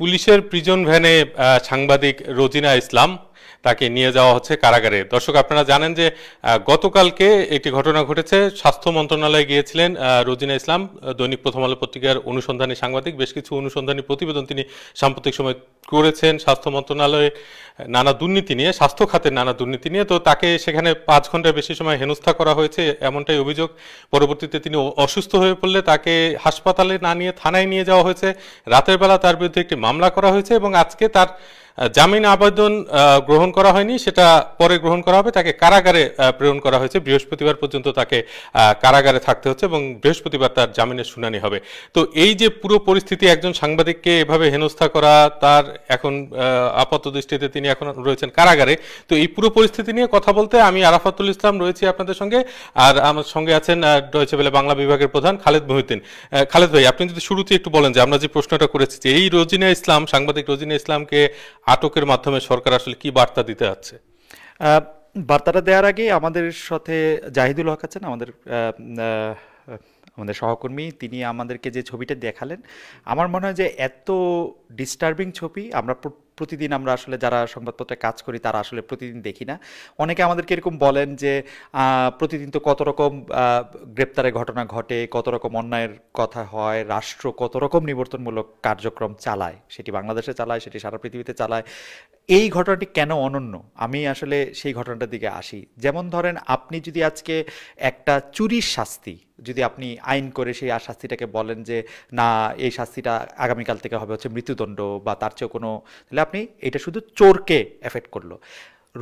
পুলিশের প্রিজন ভ্যানে সাংবাদিক রোজিনা ইসলাম তাকে নিয়ে যাওয়া হচ্ছে কারাগারে দর্শক আপনারা জানেন যে গতকালকে একটি ঘটনা ঘটেছে স্বাস্থ্য মন্ত্রণালয়ে গিয়েছিলেন রোজিনা ইসলাম দৈনিক প্রথম আলো পত্রিকার অনুসন্ধানী সাংবাদিক বেশ কিছু অনুসন্ধানী প্রতিবেদন তিনি সাম্প্রতিক সময় করেছেন স্বাস্থ্য মন্ত্রণালয়ে নানা দুর্নীতি নিয়ে স্বাস্থ্য খাতের নানা দুর্নীতি নিয়ে তো তাকে সেখানে পাঁচ ঘন্টার বেশি সময় হেনস্থা করা হয়েছে এমনটাই অভিযোগ পরবর্তীতে তিনি অসুস্থ হয়ে পড়লে তাকে হাসপাতালে না নিয়ে থানায় নিয়ে যাওয়া হয়েছে রাতের বেলা তার বিরুদ্ধে একটি মামলা করা হয়েছে এবং আজকে তার জামিন আবেদন গ্রহণ করা হয়নি সেটা পরে গ্রহণ করা হবে তাকে কারাগারে প্রেরণ করা হয়েছে বৃহস্পতিবার পর্যন্ত তাকে কারাগারে থাকতে হচ্ছে এবং বৃহস্পতিবার তার জামিনের শুনানি হবে তো এই যে পুরো পরিস্থিতি একজন সাংবাদিককে এভাবে হেনস্থা করা তার এখন আপাত দৃষ্টিতে তিনি এখন রয়েছেন কারাগারে তো এই পুরো পরিস্থিতি নিয়ে কথা বলতে আমি আরাফাতুল ইসলাম রয়েছি আপনাদের সঙ্গে আর আমার সঙ্গে আছেন রয়েছে বলে বাংলা বিভাগের প্রধান খালেদ মহিউদ্দিন খালেদ ভাই আপনি যদি শুরুতে একটু বলেন যে আমরা যে প্রশ্নটা করেছি যে এই রোজিনা ইসলাম সাংবাদিক রোজিনা ইসলামকে আটকের মাধ্যমে সরকার আসলে কি বার্তা দিতে যাচ্ছে বার্তাটা দেওয়ার আগে আমাদের সাথে জাহিদুল হক আছেন আমাদের আমাদের সহকর্মী তিনি আমাদেরকে যে ছবিটা দেখালেন আমার মনে হয় যে এত ডিস্টার্বিং ছবি আমরা প্রতিদিন আমরা আসলে যারা সংবাদপত্রে কাজ করি তারা আসলে প্রতিদিন দেখি না অনেকে আমাদেরকে এরকম বলেন যে প্রতিদিন তো কত রকম গ্রেপ্তারের ঘটনা ঘটে কত রকম অন্যায়ের কথা হয় রাষ্ট্র কত রকম নিবর্তনমূলক কার্যক্রম চালায় সেটি বাংলাদেশে চালায় সেটি সারা পৃথিবীতে চালায় এই ঘটনাটি কেন অনন্য আমি আসলে সেই ঘটনাটার দিকে আসি যেমন ধরেন আপনি যদি আজকে একটা চুরির শাস্তি যদি আপনি আইন করে সেই শাস্তিটাকে বলেন যে না এই শাস্তিটা আগামীকাল থেকে হবে হচ্ছে মৃত্যুদণ্ড বা তার চেয়েও কোনো তাহলে আপনি এটা শুধু চোরকে এফেক্ট করলো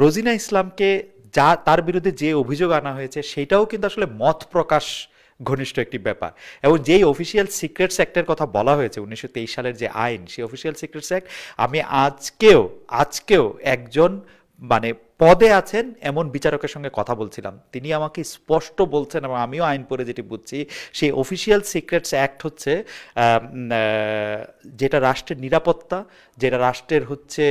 রোজিনা ইসলামকে যা তার বিরুদ্ধে যে অভিযোগ আনা হয়েছে সেটাও কিন্তু আসলে মত প্রকাশ ঘনিষ্ঠ একটি ব্যাপার এবং যেই অফিসিয়াল সিক্রেটস অ্যাক্টের কথা বলা হয়েছে উনিশশো সালের যে আইন সেই অফিসিয়াল সিক্রেটস অ্যাক্ট আমি আজকেও আজকেও একজন মানে পদে আছেন এমন বিচারকের সঙ্গে কথা বলছিলাম তিনি আমাকে স্পষ্ট বলছেন এবং আমিও আইন পড়ে যেটি বুঝছি সেই অফিসিয়াল সিক্রেটস অ্যাক্ট হচ্ছে যেটা রাষ্ট্রের নিরাপত্তা যেটা রাষ্ট্রের হচ্ছে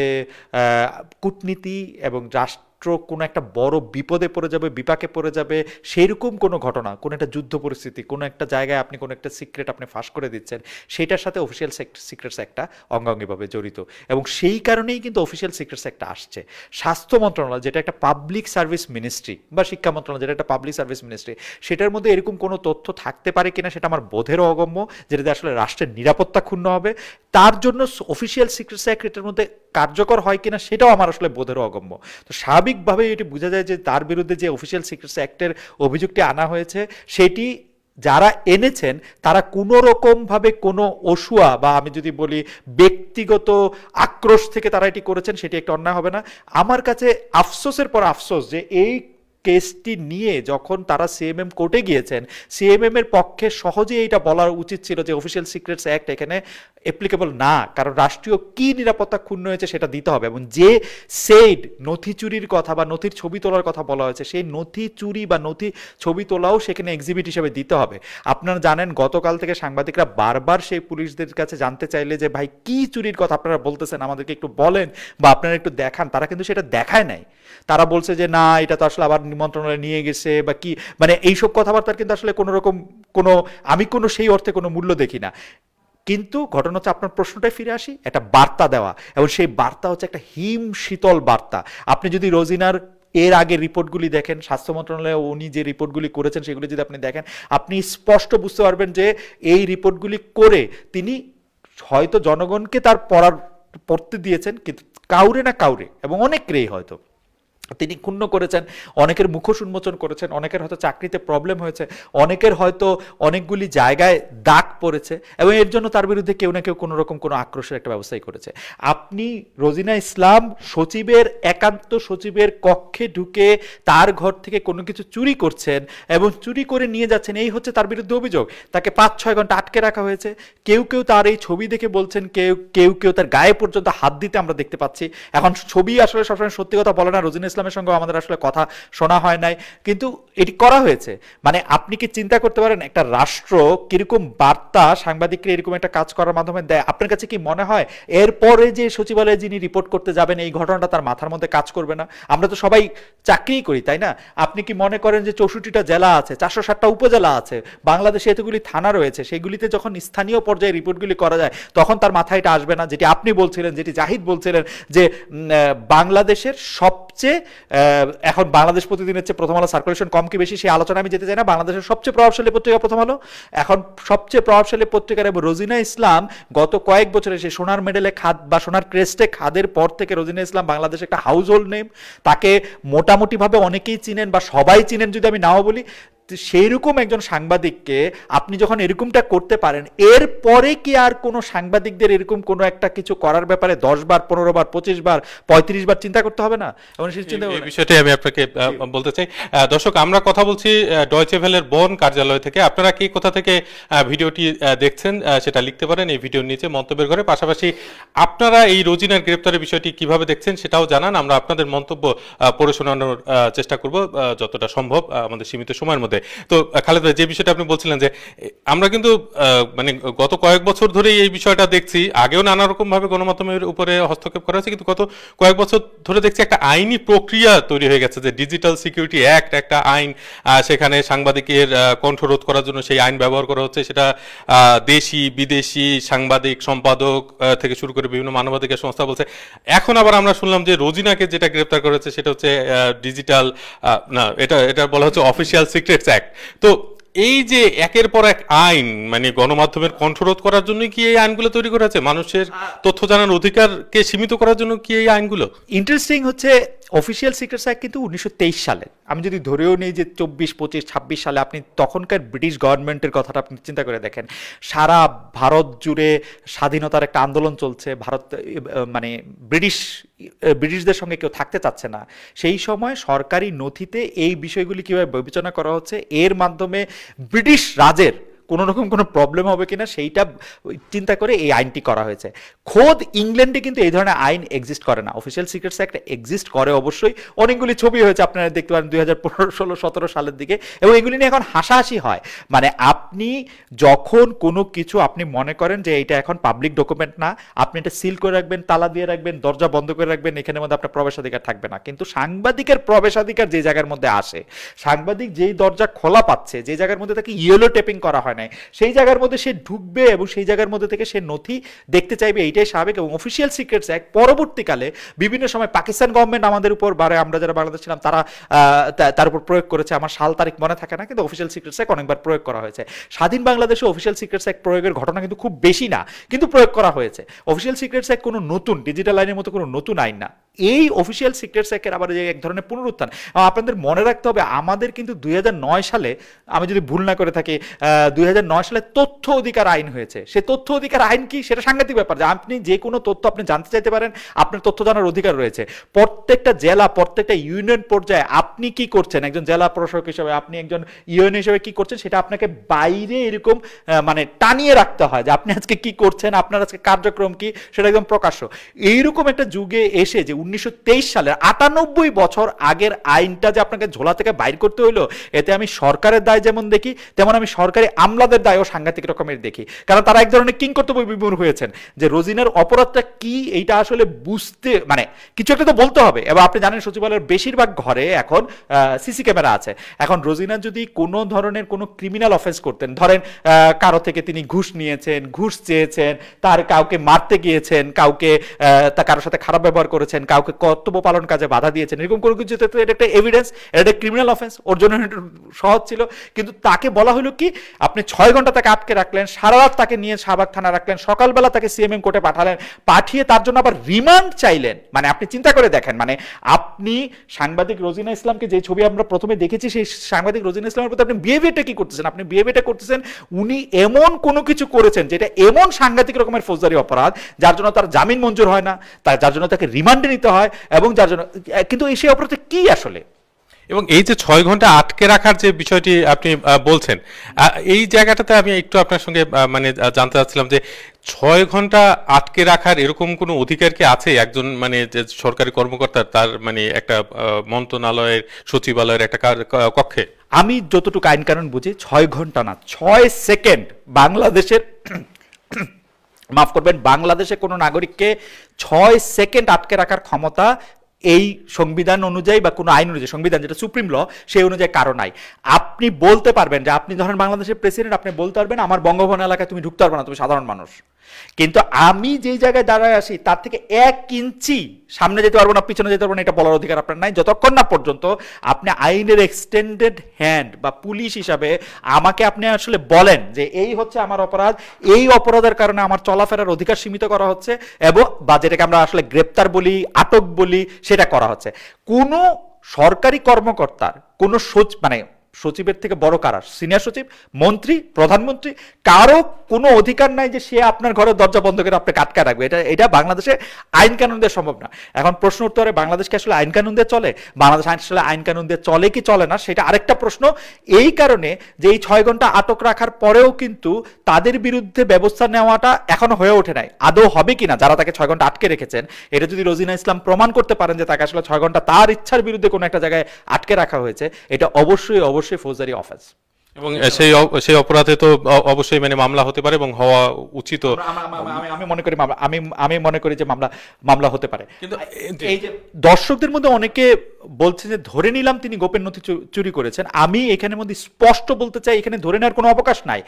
কূটনীতি এবং রাষ্ট্র কোনো একটা বড় বিপদে পড়ে যাবে বিপাকে পড়ে যাবে সেরকম কোনো ঘটনা কোনো একটা যুদ্ধ পরিস্থিতি কোনো একটা জায়গায় আপনি কোনো একটা সিক্রেট আপনি ফাঁস করে দিচ্ছেন সেটার সাথে অফিসিয়াল সিক্রেটস একটা অঙ্গাঙ্গিভাবে জড়িত এবং সেই কারণেই কিন্তু অফিসিয়াল সিক্রেটস একটা আসছে স্বাস্থ্য মন্ত্রণালয় যেটা একটা পাবলিক সার্ভিস মিনিস্ট্রি বা শিক্ষা মন্ত্রণালয় যেটা একটা পাবলিক সার্ভিস মিনিস্ট্রি সেটার মধ্যে এরকম কোনো তথ্য থাকতে পারে কিনা সেটা আমার বোধেরও অগম্য যেটাতে আসলে রাষ্ট্রের নিরাপত্তা ক্ষুণ্ণ হবে তার জন্য অফিসিয়াল সিক্রেট সেক্রেটের মধ্যে কার্যকর হয় কিনা সেটাও আমার আসলে বোধের অগম্য তো স্বাভাবিকভাবে এটি বোঝা যায় যে তার বিরুদ্ধে যে অফিসিয়াল সিক্রেটস অ্যাক্টের অভিযোগটি আনা হয়েছে সেটি যারা এনেছেন তারা কোনো রকমভাবে কোনো অসুয়া বা আমি যদি বলি ব্যক্তিগত আক্রোশ থেকে তারা এটি করেছেন সেটি একটা অন্যায় হবে না আমার কাছে আফসোসের পর আফসোস যে এই কেসটি নিয়ে যখন তারা সিএমএম কোর্টে গিয়েছেন সিএমএম এর পক্ষে সহজে এটা বলার উচিত ছিল যে অফিসিয়াল সিক্রেটস অ্যাক্ট এখানে অ্যাপ্লিকেবল না কারণ রাষ্ট্রীয় কি নিরাপত্তা ক্ষুণ্ণ হয়েছে সেটা দিতে হবে এবং যে সেইড নথি চুরির কথা বা নথির ছবি তোলার কথা বলা হয়েছে সেই নথি চুরি বা নথি ছবি তোলাও সেখানে এক্সিবিট হিসেবে দিতে হবে আপনারা জানেন গতকাল থেকে সাংবাদিকরা বারবার সেই পুলিশদের কাছে জানতে চাইলে যে ভাই কি চুরির কথা আপনারা বলতেছেন আমাদেরকে একটু বলেন বা আপনারা একটু দেখান তারা কিন্তু সেটা দেখায় নাই তারা বলছে যে না এটা তো আসলে আবার মন্ত্রণালয়ে নিয়ে গেছে বা কি মানে এইসব কথাবার্তার কিন্তু আসলে কোনো রকম কোনো আমি কোনো সেই অর্থে কোনো মূল্য দেখি না কিন্তু ঘটনা হচ্ছে আপনার প্রশ্নটায় ফিরে আসি একটা বার্তা দেওয়া এবং সেই বার্তা হচ্ছে একটা হিম শীতল বার্তা আপনি যদি রোজিনার এর আগে রিপোর্টগুলি দেখেন স্বাস্থ্য মন্ত্রণালয়ে উনি যে রিপোর্টগুলি করেছেন সেগুলি যদি আপনি দেখেন আপনি স্পষ্ট বুঝতে পারবেন যে এই রিপোর্টগুলি করে তিনি হয়তো জনগণকে তার পড়ার পড়তে দিয়েছেন কিন্তু কাউরে না কাউরে এবং অনেকেরই হয়তো তিনি ক্ষুণ্ণ করেছেন অনেকের মুখোশ উন্মোচন করেছেন অনেকের হয়তো চাকরিতে প্রবলেম হয়েছে অনেকের হয়তো অনেকগুলি জায়গায় দাগ পড়েছে এবং এর জন্য তার বিরুদ্ধে কেউ না কেউ কোনো রকম কোনো আক্রোশের একটা ব্যবস্থাই করেছে আপনি রোজিনা ইসলাম সচিবের একান্ত সচিবের কক্ষে ঢুকে তার ঘর থেকে কোনো কিছু চুরি করছেন এবং চুরি করে নিয়ে যাচ্ছেন এই হচ্ছে তার বিরুদ্ধে অভিযোগ তাকে পাঁচ ছয় ঘন্টা আটকে রাখা হয়েছে কেউ কেউ তার এই ছবি দেখে বলছেন কেউ কেউ কেউ তার গায়ে পর্যন্ত হাত দিতে আমরা দেখতে পাচ্ছি এখন ছবি আসলে সবসময় সত্যি কথা বলে না রোজিনা ইসলাম ইসলামের সঙ্গে আমাদের আসলে কথা শোনা হয় নাই কিন্তু এটি করা হয়েছে মানে আপনি কি চিন্তা করতে পারেন একটা রাষ্ট্র কিরকম বার্তা সাংবাদিককে এরকম একটা কাজ করার মাধ্যমে দেয় আপনার কাছে কি মনে হয় এরপরে যে সচিবালয়ে যিনি রিপোর্ট করতে যাবেন এই ঘটনাটা তার মাথার মধ্যে কাজ করবে না আমরা তো সবাই চাকরি করি তাই না আপনি কি মনে করেন যে চৌষট্টিটা জেলা আছে চারশো ষাটটা উপজেলা আছে বাংলাদেশে এতগুলি থানা রয়েছে সেগুলিতে যখন স্থানীয় পর্যায়ে রিপোর্টগুলি করা যায় তখন তার মাথায় এটা আসবে না যেটি আপনি বলছিলেন যেটি জাহিদ বলছিলেন যে বাংলাদেশের সবচেয়ে এখন বাংলাদেশ প্রতিদিন হচ্ছে প্রথম আলো সার্কুলেশন কম কি বেশি সেই আলোচনা আমি যেতে চাই না বাংলাদেশের সবচেয়ে প্রভাবশালী পত্রিকা প্রথম আলো এখন সবচেয়ে প্রভাবশালী পত্রিকার এবং রোজিনা ইসলাম গত কয়েক বছরে সে সোনার মেডেলে খাদ বা সোনার ক্রেস্টে খাদের পর থেকে রোজিনা ইসলাম বাংলাদেশে একটা হাউস হোল্ড নেম তাকে মোটামুটিভাবে অনেকেই চিনেন বা সবাই চিনেন যদি আমি নাও বলি সেই রকম একজন সাংবাদিককে আপনি যখন এরকমটা করতে পারেন এর পরে কি আর কোনো সাংবাদিকদের এরকম কোনো একটা কিছু করার ব্যাপারে দশ বার পনেরো বার পঁচিশ বার পঁয়ত্রিশ বার চিন্তা করতে হবে না এবং সেই চিন্তা এই বিষয়টি আমি আপনাকে বলতে চাই দর্শক আমরা কথা বলছি ডয়চে ভেলের বন কার্যালয় থেকে আপনারা কি কোথা থেকে ভিডিওটি দেখছেন সেটা লিখতে পারেন এই ভিডিওর নিচে মন্তব্যের ঘরে পাশাপাশি আপনারা এই রোজিনার গ্রেপ্তারের বিষয়টি কিভাবে দেখছেন সেটাও জানান আমরা আপনাদের মন্তব্য পড়ে শোনানোর চেষ্টা করব যতটা সম্ভব আমাদের সীমিত সময়ের মধ্যে তো খালেদা যে বিষয়টা আপনি বলছিলেন যে আমরা কিন্তু মানে গত কয়েক বছর ধরেই এই বিষয়টা দেখছি আগেও নানা রকমভাবে গণমাধ্যমের উপরে হস্তক্ষেপ করা হয়েছে কিন্তু গত কয়েক বছর ধরে দেখছি একটা আইনি প্রক্রিয়া তৈরি হয়ে গেছে যে ডিজিটাল সিকিউরিটি অ্যাক্ট একটা আইন সেখানে সাংবাদিকের কণ্ঠরোধ করার জন্য সেই আইন ব্যবহার করা হচ্ছে সেটা দেশি বিদেশি সাংবাদিক সম্পাদক থেকে শুরু করে বিভিন্ন মানবাধিকার সংস্থা বলছে এখন আবার আমরা শুনলাম যে রোজিনাকে যেটা গ্রেপ্তার করেছে সেটা হচ্ছে ডিজিটাল না এটা এটা বলা হচ্ছে অফিসিয়াল সিক্রেট রেটস অ্যাক্ট তো এই যে একের পর এক আইন মানে গণমাধ্যমের কণ্ঠরোধ করার জন্য কি এই আইনগুলো তৈরি করা মানুষের তথ্য জানার অধিকারকে সীমিত করার জন্য কি এই আইনগুলো ইন্টারেস্টিং হচ্ছে অফিসিয়াল সিক্রেটস অ্যাক্ট কিন্তু উনিশশো সালে আমি যদি ধরেও নিই যে চব্বিশ পঁচিশ ছাব্বিশ সালে আপনি তখনকার ব্রিটিশ গভর্নমেন্টের কথাটা আপনি চিন্তা করে দেখেন সারা ভারত জুড়ে স্বাধীনতার একটা আন্দোলন চলছে ভারত মানে ব্রিটিশ ব্রিটিশদের সঙ্গে কেউ থাকতে চাচ্ছে না সেই সময় সরকারি নথিতে এই বিষয়গুলি কীভাবে বিবেচনা করা হচ্ছে এর মাধ্যমে ব্রিটিশ রাজের কোনো রকম কোনো প্রবলেম হবে কিনা সেইটা চিন্তা করে এই আইনটি করা হয়েছে খোদ ইংল্যান্ডে কিন্তু এই ধরনের আইন এক্সিস্ট করে না অফিসিয়াল সিক্রেটস অ্যাক্ট এক্সিস্ট করে অবশ্যই অনেকগুলি ছবি হয়েছে আপনারা দেখতে পারেন দুই হাজার পনেরো ষোলো সতেরো সালের দিকে এবং এগুলি নিয়ে এখন হাসাহাসি হয় মানে আপনি যখন কোনো কিছু আপনি মনে করেন যে এটা এখন পাবলিক ডকুমেন্ট না আপনি এটা সিল করে রাখবেন তালা দিয়ে রাখবেন দরজা বন্ধ করে রাখবেন এখানের মধ্যে আপনার প্রবেশাধিকার থাকবে না কিন্তু সাংবাদিকের প্রবেশাধিকার যে জায়গার মধ্যে আসে সাংবাদিক যেই দরজা খোলা পাচ্ছে যে জায়গার মধ্যে তাকে ইয়েলো টেপিং করা হয় না নেয় সেই জায়গার মধ্যে সে ঢুকবে এবং সেই জায়গার মধ্যে থেকে সে নথি দেখতে চাইবে এইটাই স্বাভাবিক এবং অফিসিয়াল সিক্রেটস এক পরবর্তীকালে বিভিন্ন সময় পাকিস্তান গভর্নমেন্ট আমাদের উপর বারে আমরা যারা বাংলাদেশ ছিলাম তারা তার উপর প্রয়োগ করেছে আমার সাল তারিখ মনে থাকে না কিন্তু অফিসিয়াল সিক্রেটস এক অনেকবার প্রয়োগ করা হয়েছে স্বাধীন বাংলাদেশে অফিসিয়াল সিক্রেটস এক প্রয়োগের ঘটনা কিন্তু খুব বেশি না কিন্তু প্রয়োগ করা হয়েছে অফিসিয়াল সিক্রেটস এক কোনো নতুন ডিজিটাল আইনের মতো কোনো নতুন আইন না এই অফিসিয়াল সিক্রেট স্যাকের আবার এক ধরনের পুনরুত্থান আপনাদের মনে রাখতে হবে আমাদের কিন্তু দুই সালে আমি যদি ভুল না করে থাকি দুই সালে তথ্য অধিকার আইন হয়েছে সে তথ্য অধিকার আইন কি সেটা সাংঘাতিক ব্যাপার যে আপনি যে কোনো তথ্য আপনি জানতে চাইতে পারেন আপনার তথ্য জানার অধিকার রয়েছে প্রত্যেকটা জেলা প্রত্যেকটা ইউনিয়ন পর্যায়ে আপনি কি করছেন একজন জেলা প্রশাসক হিসেবে আপনি একজন ইউনিয়ন হিসেবে কি করছেন সেটা আপনাকে বাইরে এরকম মানে টানিয়ে রাখতে হয় যে আপনি আজকে কি করছেন আপনার আজকে কার্যক্রম কি সেটা একদম প্রকাশ্য এইরকম একটা যুগে এসে যে উনিশশো সালের আটানব্বই বছর আগের আইনটা যে আপনাকে ঝোলা থেকে বাইর করতে হইলো এতে আমি সরকারের দায় যেমন দেখি তেমন আমি সরকারি আমলাদের দায়ও সাংঘাতিক রকমের দেখি কারণ তারা এক ধরনের কিং কর্তব্য বিমূর হয়েছেন যে রোজিনার অপরাধটা কি এইটা আসলে বুঝতে মানে কিছু একটা তো বলতে হবে এবার আপনি জানেন সচিবালয়ের বেশিরভাগ ঘরে এখন সিসি ক্যামেরা আছে এখন রোজিনা যদি কোনো ধরনের কোনো ক্রিমিনাল অফেন্স করতেন ধরেন কারো থেকে তিনি ঘুষ নিয়েছেন ঘুষ চেয়েছেন তার কাউকে মারতে গিয়েছেন কাউকে তা কারোর সাথে খারাপ ব্যবহার করেছেন কাউকে কর্তব্য পালন কাজে বাধা দিয়েছেন এরকম কোনো কিছু তো এটা একটা এভিডেন্স এটা একটা ক্রিমিনাল অফেন্স ওর জন্য সহজ ছিল কিন্তু তাকে বলা হলো কি আপনি ছয় ঘন্টা তাকে আটকে রাখলেন সারা রাত তাকে নিয়ে শাহবাগ থানা রাখলেন সকালবেলা তাকে সিএমএম কোর্টে পাঠালেন পাঠিয়ে তার জন্য আবার রিমান্ড চাইলেন মানে আপনি চিন্তা করে দেখেন মানে আপনি সাংবাদিক রোজিনা ইসলামকে যে ছবি আমরা প্রথমে দেখেছি সেই সাংবাদিক রোজিনা ইসলামের প্রতি আপনি বিহেভিয়ারটা কি করতেছেন আপনি বিহেভিয়ারটা করতেছেন উনি এমন কোনো কিছু করেছেন যেটা এমন সাংঘাতিক রকমের ফৌজদারি অপরাধ যার জন্য তার জামিন মঞ্জুর হয় না তার যার জন্য তাকে রিমান্ডে নিতে নিতে হয় এবং যার জন্য কিন্তু এই সেই অপরাধে কি আসলে এবং এই যে ছয় ঘন্টা আটকে রাখার যে বিষয়টি আপনি বলছেন এই জায়গাটাতে আমি একটু আপনার সঙ্গে মানে জানতে চাচ্ছিলাম যে ছয় ঘন্টা আটকে রাখার এরকম কোনো অধিকার কি আছে একজন মানে যে সরকারি কর্মকর্তার তার মানে একটা মন্ত্রণালয়ের সচিবালয়ের একটা কক্ষে আমি যতটুকু আইন কারণ বুঝি ছয় ঘন্টা না ছয় সেকেন্ড বাংলাদেশের মাফ করবেন বাংলাদেশে কোনো নাগরিককে ছয় সেকেন্ড আটকে রাখার ক্ষমতা এই সংবিধান অনুযায়ী বা কোনো আইন অনুযায়ী সংবিধান যেটা সুপ্রিম ল সেই অনুযায়ী কারো নাই আপনি বলতে পারবেন যে আপনি ধরেন বাংলাদেশের প্রেসিডেন্ট আপনি বলতে পারবেন আমার বঙ্গভবন এলাকায় তুমি ঢুকতে পারবে না তুমি সাধারণ মানুষ কিন্তু আমি যেই জায়গায় দাঁড়ায় আসি তার থেকে এক ইঞ্চি সামনে যেতে পারবো না পিছনে যেতে পারবো না এটা বলার অধিকার আপনার নাই যতক্ষণ না পর্যন্ত আপনি আইনের এক্সটেন্ডেড হ্যান্ড বা পুলিশ হিসাবে আমাকে আপনি আসলে বলেন যে এই হচ্ছে আমার অপরাধ এই অপরাধের কারণে আমার চলাফেরার অধিকার সীমিত করা হচ্ছে এবং বা যেটাকে আমরা আসলে গ্রেপ্তার বলি আটক বলি সেটা করা হচ্ছে কোনো সরকারি কর্মকর্তার কোনো সোচ মানে সচিবের থেকে বড় কারা সিনিয়র সচিব মন্ত্রী প্রধানমন্ত্রী কারো কোনো অধিকার নাই যে সে আপনার ঘরের দরজা বন্ধ করে আপনি কাটকা রাখবে এটা এটা বাংলাদেশে আইন কানুন দিয়ে সম্ভব না এখন প্রশ্ন উত্তরে বাংলাদেশকে আসলে আইন কানুন দিয়ে চলে বাংলাদেশ আইন আসলে আইন কানুন দিয়ে চলে কি চলে না সেটা আরেকটা প্রশ্ন এই কারণে যে এই ছয় ঘন্টা আটক রাখার পরেও কিন্তু তাদের বিরুদ্ধে ব্যবস্থা নেওয়াটা এখনো হয়ে ওঠে নাই আদৌ হবে কি না যারা তাকে ছয় ঘন্টা আটকে রেখেছেন এটা যদি রোজিনা ইসলাম প্রমাণ করতে পারেন যে তাকে আসলে ছয় ঘন্টা তার ইচ্ছার বিরুদ্ধে কোনো একটা জায়গায় আটকে রাখা হয়েছে এটা অবশ্যই অবশ্যই অবশ্যই ফৌজদারি অফেন্স এবং সেই সেই অপরাধে তো অবশ্যই মানে মামলা হতে পারে এবং হওয়া উচিত আমি মনে করি আমি আমি মনে করি যে মামলা মামলা হতে পারে কিন্তু এই যে দর্শকদের মধ্যে অনেকে বলছে যে ধরে নিলাম তিনি গোপেন নথি চুরি করেছেন আমি এখানে মধ্যে স্পষ্ট বলতে চাই এখানে ধরে নেওয়ার কোনো অবকাশ নাই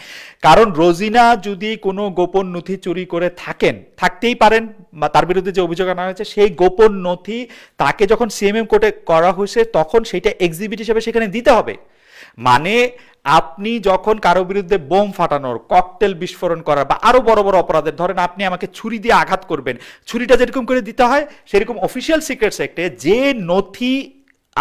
কারণ রোজিনা যদি কোনো গোপন নথি চুরি করে থাকেন থাকতেই পারেন বা তার বিরুদ্ধে যে অভিযোগ আনা হয়েছে সেই গোপন নথি তাকে যখন সিএমএম কোর্টে করা হয়েছে তখন সেটা এক্সিবিট হিসেবে সেখানে দিতে হবে মানে আপনি যখন কারো বিরুদ্ধে বোম ফাটানোর ককটেল বিস্ফোরণ করার বা আরও বড় বড় অপরাধের ধরেন আপনি আমাকে ছুরি দিয়ে আঘাত করবেন ছুরিটা যেরকম করে দিতে হয় সেরকম অফিসিয়াল সিক্রেট সেক্টে যে নথি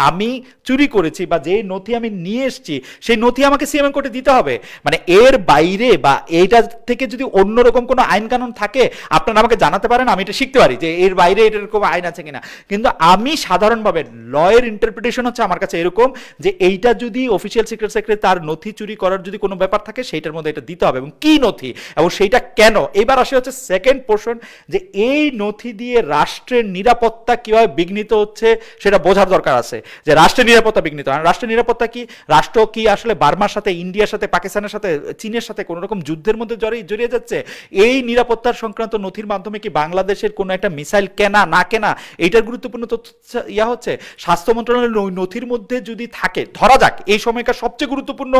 আমি চুরি করেছি বা যে নথি আমি নিয়ে এসেছি সেই নথি আমাকে সিএমএম কোর্টে দিতে হবে মানে এর বাইরে বা এইটা থেকে যদি অন্যরকম কোনো আইন কানুন থাকে আপনারা আমাকে জানাতে পারেন আমি এটা শিখতে পারি যে এর বাইরে এরকম আইন আছে কিনা কিন্তু আমি সাধারণভাবে লয়ের ইন্টারপ্রিটেশন হচ্ছে আমার কাছে এরকম যে এইটা যদি অফিসিয়াল সিক্রেট সেক্রেটারি তার নথি চুরি করার যদি কোনো ব্যাপার থাকে সেইটার মধ্যে এটা দিতে হবে এবং কি নথি এবং সেইটা কেন এবার আসে হচ্ছে সেকেন্ড পোর্শন যে এই নথি দিয়ে রাষ্ট্রের নিরাপত্তা কীভাবে বিঘ্নিত হচ্ছে সেটা বোঝার দরকার আছে যে রাষ্ট্রের নিরাপত্তা বিঘ্নিত হয় রাষ্ট্রের নিরাপত্তা কি রাষ্ট্র কি আসলে বার্মার সাথে ইন্ডিয়ার সাথে পাকিস্তানের সাথে চীনের সাথে কোনো রকম যুদ্ধের মধ্যে জড়িয়ে যাচ্ছে এই নিরাপত্তার সংক্রান্ত নথির মাধ্যমে কি বাংলাদেশের কোনো একটা মিসাইল কেনা না কেনা এইটার গুরুত্বপূর্ণ তথ্য ইয়া হচ্ছে স্বাস্থ্য মন্ত্রণালয়ের নথির মধ্যে যদি থাকে ধরা যাক এই সময়কার সবচেয়ে গুরুত্বপূর্ণ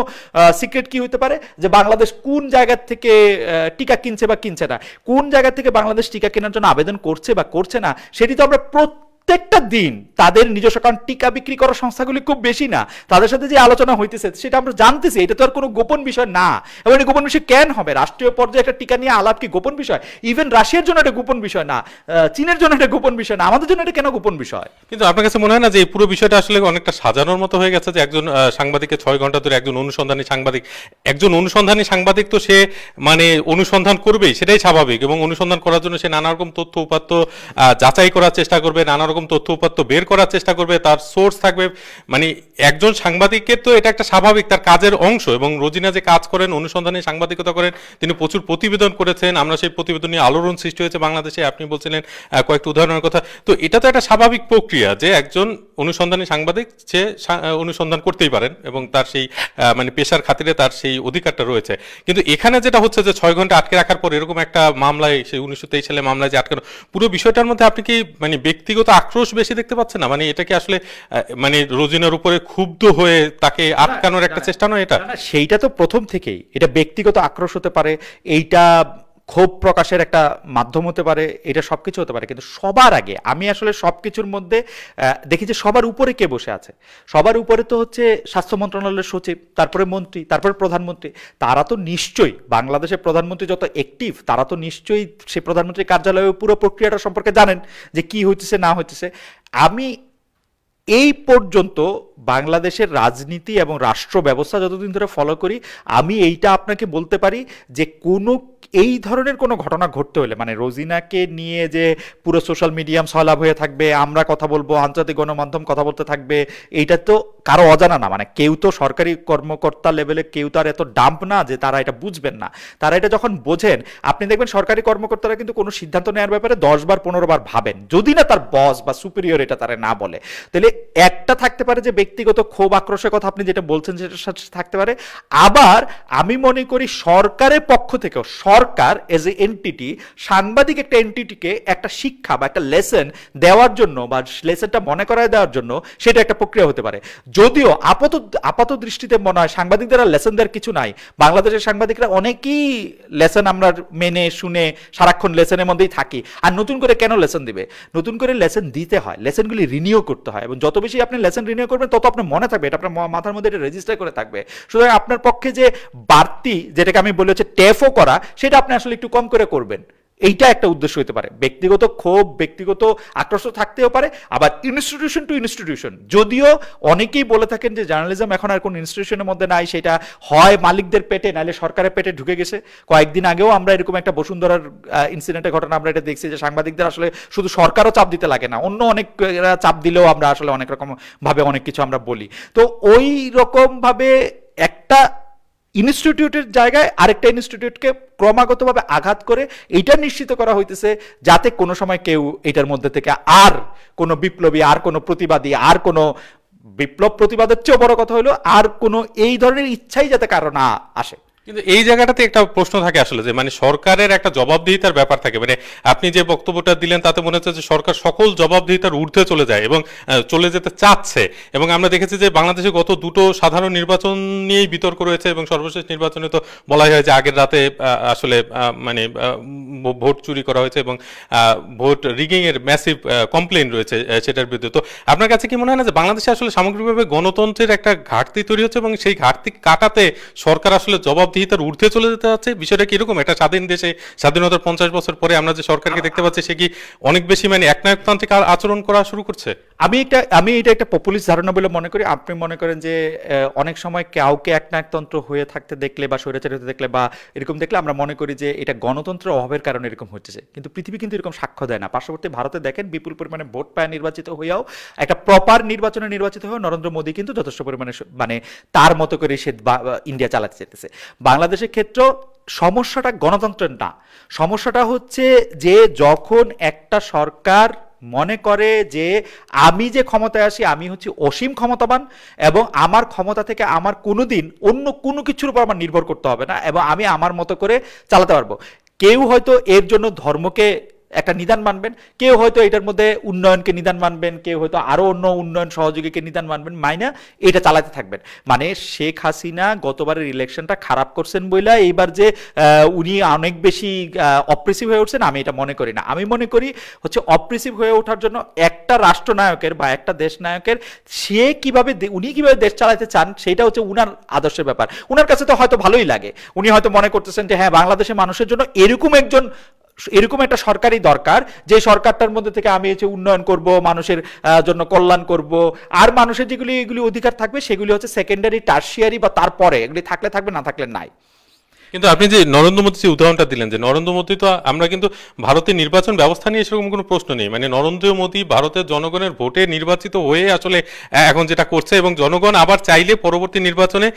সিক্রেট কি হতে পারে যে বাংলাদেশ কোন জায়গার থেকে টিকা কিনছে বা কিনছে না কোন জায়গা থেকে বাংলাদেশ টিকা কেনার জন্য আবেদন করছে বা করছে না সেটি তো আমরা প্রত্যেক প্রত্যেকটা দিন তাদের নিজস্ব কারণ টিকা বিক্রি করার সংস্থাগুলি খুব বেশি না তাদের সাথে যে আলোচনা হইতেছে সেটা আমরা জানতেছি এটা তো আর কোনো গোপন বিষয় না এবং এটা গোপন বিষয় কেন হবে রাষ্ট্রীয় পর্যায়ে একটা টিকা নিয়ে আলাপ কি গোপন বিষয় ইভেন রাশিয়ার জন্য এটা গোপন বিষয় না চীনের জন্য এটা গোপন বিষয় না আমাদের জন্য এটা কেন গোপন বিষয় কিন্তু আপনার কাছে মনে হয় না যে এই পুরো বিষয়টা আসলে অনেকটা সাজানোর মতো হয়ে গেছে যে একজন সাংবাদিককে ছয় ঘন্টা ধরে একজন অনুসন্ধানী সাংবাদিক একজন অনুসন্ধানী সাংবাদিক তো সে মানে অনুসন্ধান করবেই সেটাই স্বাভাবিক এবং অনুসন্ধান করার জন্য সে নানা রকম তথ্য উপাত্ত যাচাই করার চেষ্টা করবে নানা রকম তথ্য উপাত্য বের করার চেষ্টা করবে তার সোর্স থাকবে মানে একজন সাংবাদিকের তো এটা একটা স্বাভাবিক তার কাজের অংশ এবং রোজিনা যে কাজ করেন অনুসন্ধানে সাংবাদিকতা করেন তিনি প্রচুর প্রতিবেদন করেছেন আমরা সেই প্রতিবেদন নিয়ে আলোড়ন সৃষ্টি হয়েছে বাংলাদেশে আপনি বলছিলেন কয়েকটি উদাহরণের কথা তো এটা তো একটা স্বাভাবিক প্রক্রিয়া যে একজন অনুসন্ধানী সাংবাদিক সে অনুসন্ধান করতেই পারেন এবং তার সেই মানে পেশার খাতিরে তার সেই অধিকারটা রয়েছে কিন্তু এখানে যেটা হচ্ছে যে ছয় ঘন্টা আটকে রাখার পর এরকম একটা মামলায় সেই উনিশশো তেইশ সালে মামলায় যে আটকানো পুরো বিষয়টার মধ্যে আপনি কি মানে ব্যক্তিগত আক্রোশ বেশি দেখতে পাচ্ছে না মানে এটাকে আসলে মানে রোজিনার উপরে ক্ষুব্ধ হয়ে তাকে আটকানোর একটা চেষ্টা নয় এটা সেইটা তো প্রথম থেকেই এটা ব্যক্তিগত আক্রোশ হতে পারে এইটা ক্ষোভ প্রকাশের একটা মাধ্যম হতে পারে এটা সব কিছু হতে পারে কিন্তু সবার আগে আমি আসলে সব কিছুর মধ্যে দেখি যে সবার উপরে কে বসে আছে সবার উপরে তো হচ্ছে স্বাস্থ্য মন্ত্রণালয়ের সচিব তারপরে মন্ত্রী তারপরে প্রধানমন্ত্রী তারা তো নিশ্চয়ই বাংলাদেশের প্রধানমন্ত্রী যত অ্যাক্টিভ তারা তো নিশ্চয়ই সে প্রধানমন্ত্রীর কার্যালয়ে পুরো প্রক্রিয়াটা সম্পর্কে জানেন যে কি হইতেছে না হইতেছে আমি এই পর্যন্ত বাংলাদেশের রাজনীতি এবং রাষ্ট্র ব্যবস্থা যতদিন ধরে ফলো করি আমি এইটা আপনাকে বলতে পারি যে কোনো এই ধরনের কোনো ঘটনা ঘটতে হলে মানে রোজিনাকে নিয়ে যে পুরো সোশ্যাল মিডিয়াম সয়লাভ হয়ে থাকবে আমরা কথা বলবো আন্তর্জাতিক গণমাধ্যম কথা বলতে থাকবে এইটা তো কারো অজানা না মানে কেউ তো সরকারি কর্মকর্তা লেভেলে কেউ তার এত ডাম্প না যে তারা এটা বুঝবেন না তারা এটা যখন বোঝেন আপনি দেখবেন সরকারি কর্মকর্তারা কিন্তু কোনো সিদ্ধান্ত নেওয়ার ব্যাপারে দশবার পনেরো বার ভাবেন যদি না তার বস বা সুপিরিয়র এটা তারা না বলে তাহলে একটা থাকতে পারে যে ব্যক্তিগত ক্ষোভ আক্রোশের কথা আপনি যেটা বলছেন সেটার সাথে থাকতে পারে আবার আমি মনে করি সরকারের পক্ষ থেকে সরকার এজ এ এনটিটি সাংবাদিক একটা এনটিটিকে একটা শিক্ষা বা একটা লেসন দেওয়ার জন্য বা লেসনটা মনে করায় দেওয়ার জন্য সেটা একটা প্রক্রিয়া হতে পারে যদিও আপাত আপাত দৃষ্টিতে মনে হয় সাংবাদিক দ্বারা লেসন দেওয়ার কিছু নাই বাংলাদেশের সাংবাদিকরা অনেকেই লেসন আমরা মেনে শুনে সারাক্ষণ লেসনের মধ্যেই থাকি আর নতুন করে কেন লেসন দিবে নতুন করে লেসন দিতে হয় লেসনগুলি রিনিউ করতে হয় এবং যত বেশি আপনি লেসেন রিনিউ করবেন তত আপনার মনে থাকবে এটা আপনার মাথার মধ্যে এটা রেজিস্টার করে থাকবে সুতরাং আপনার পক্ষে যে বাড়তি যেটাকে আমি বলি হচ্ছে টেফও করা সেটা আপনি আসলে একটু কম করে করবেন এইটা একটা উদ্দেশ্য হতে পারে ব্যক্তিগত ক্ষোভ ব্যক্তিগত আক্রোশ থাকতেও পারে আবার ইনস্টিটিউশন টু ইনস্টিটিউশন যদিও অনেকেই বলে থাকেন যে জার্নালিজম এখন আর কোন ইনস্টিটিউশনের মধ্যে নাই সেটা হয় মালিকদের পেটে নাহলে সরকারের পেটে ঢুকে গেছে কয়েকদিন আগেও আমরা এরকম একটা বসুন্ধরার ইনসিডেন্টের ঘটনা আমরা এটা দেখছি যে সাংবাদিকদের আসলে শুধু সরকারও চাপ দিতে লাগে না অন্য অনেক চাপ দিলেও আমরা আসলে অনেক রকম ভাবে অনেক কিছু আমরা বলি তো ওই রকম ভাবে একটা ইনস্টিটিউটের জায়গায় আরেকটা ইনস্টিটিউটকে ক্রমাগতভাবে আঘাত করে এটা নিশ্চিত করা হইতেছে যাতে কোনো সময় কেউ এটার মধ্যে থেকে আর কোনো বিপ্লবী আর কোনো প্রতিবাদী আর কোনো বিপ্লব প্রতিবাদের চেয়েও বড় কথা হলো আর কোনো এই ধরনের ইচ্ছাই যাতে কারো না আসে কিন্তু এই জায়গাটাতে একটা প্রশ্ন থাকে আসলে যে মানে সরকারের একটা জবাবদিহিতার ব্যাপার থাকে মানে আপনি যে বক্তব্যটা দিলেন তাতে মনে হচ্ছে যে সরকার সকল জবাবদিহিতার ঊর্ধ্বে চলে যায় এবং চলে যেতে চাচ্ছে এবং আমরা দেখেছি যে বাংলাদেশে গত দুটো সাধারণ নির্বাচন নিয়েই বিতর্ক রয়েছে এবং সর্বশেষ নির্বাচনে তো বলাই হয় যে আগের রাতে আসলে মানে ভোট চুরি করা হয়েছে এবং ভোট রিগিংয়ের ম্যাসিভ কমপ্লেন রয়েছে সেটার বিরুদ্ধে তো আপনার কাছে কি মনে হয় না যে বাংলাদেশে আসলে সামগ্রিকভাবে গণতন্ত্রের একটা ঘাটতি তৈরি হচ্ছে এবং সেই ঘাটতি কাটাতে সরকার আসলে জবাব জবাবদিহিতার ঊর্ধ্বে চলে যেতে যাচ্ছে বিষয়টা কি এরকম একটা স্বাধীন দেশে স্বাধীনতার পঞ্চাশ বছর পরে আমরা যে সরকারকে দেখতে পাচ্ছি সে কি অনেক বেশি মানে একনায়কতান্ত্রিক আচরণ করা শুরু করছে আমি এটা আমি এটা একটা পপুলিস্ট ধারণা বলে মনে করি আপনি মনে করেন যে অনেক সময় কাউকে একনায়কতন্ত্র হয়ে থাকতে দেখলে বা স্বৈরাচার হতে দেখলে বা এরকম দেখলে আমরা মনে করি যে এটা গণতন্ত্র অভাবের কারণে এরকম হচ্ছে কিন্তু পৃথিবী কিন্তু এরকম সাক্ষ্য দেয় না পার্শ্ববর্তী ভারতে দেখেন বিপুল পরিমাণে ভোট পায় নির্বাচিত হইয়াও একটা প্রপার নির্বাচনে নির্বাচিত হয়েও নরেন্দ্র মোদী কিন্তু যথেষ্ট পরিমাণে মানে তার মতো করে সে ইন্ডিয়া চালাতে যেতেছে বাংলাদেশের ক্ষেত্র সমস্যাটা গণতন্ত্রের না সমস্যাটা হচ্ছে যে যখন একটা সরকার মনে করে যে আমি যে ক্ষমতায় আসি আমি হচ্ছে অসীম ক্ষমতাবান এবং আমার ক্ষমতা থেকে আমার কোনো দিন অন্য কোনো কিছুর উপর আমার নির্ভর করতে হবে না এবং আমি আমার মতো করে চালাতে পারবো কেউ হয়তো এর জন্য ধর্মকে একটা নিদান মানবেন কেউ হয়তো এটার মধ্যে উন্নয়নকে নিদান মানবেন কেউ হয়তো আরও অন্য উন্নয়ন সহযোগীকে নিদান মানবেন মাইনা এটা চালাতে থাকবেন মানে শেখ হাসিনা গতবারের ইলেকশনটা খারাপ করছেন বইলা এইবার যে উনি অনেক বেশি অপ্রেসিভ হয়ে উঠছেন আমি এটা মনে করি না আমি মনে করি হচ্ছে অপ্রেসিভ হয়ে ওঠার জন্য একটা রাষ্ট্রনায়কের বা একটা দেশ নায়কের সে কিভাবে উনি কিভাবে দেশ চালাতে চান সেটা হচ্ছে উনার আদর্শের ব্যাপার উনার কাছে তো হয়তো ভালোই লাগে উনি হয়তো মনে করতেছেন যে হ্যাঁ বাংলাদেশের মানুষের জন্য এরকম একজন এরকম একটা সরকারই দরকার যে সরকারটার মধ্যে থেকে আমি হচ্ছে উন্নয়ন করব মানুষের জন্য কল্যাণ করব আর মানুষের যেগুলি এগুলি অধিকার থাকবে সেগুলি হচ্ছে সেকেন্ডারি টার্সিয়ারি বা তারপরে এগুলি থাকলে থাকবে না থাকলে নাই কিন্তু আপনি যে নরেন্দ্র মোদী উদাহরণটা দিলেন যে নরেন্দ্র মোদী তো আমরা কিন্তু ভারতের নির্বাচন ব্যবস্থা নিয়ে সেরকম কোনো প্রশ্ন নেই মানে নরেন্দ্র মোদী ভারতের জনগণের ভোটে নির্বাচিত হয়ে আসলে এখন যেটা করছে এবং জনগণ আবার চাইলে পরবর্তী নির্বাচনে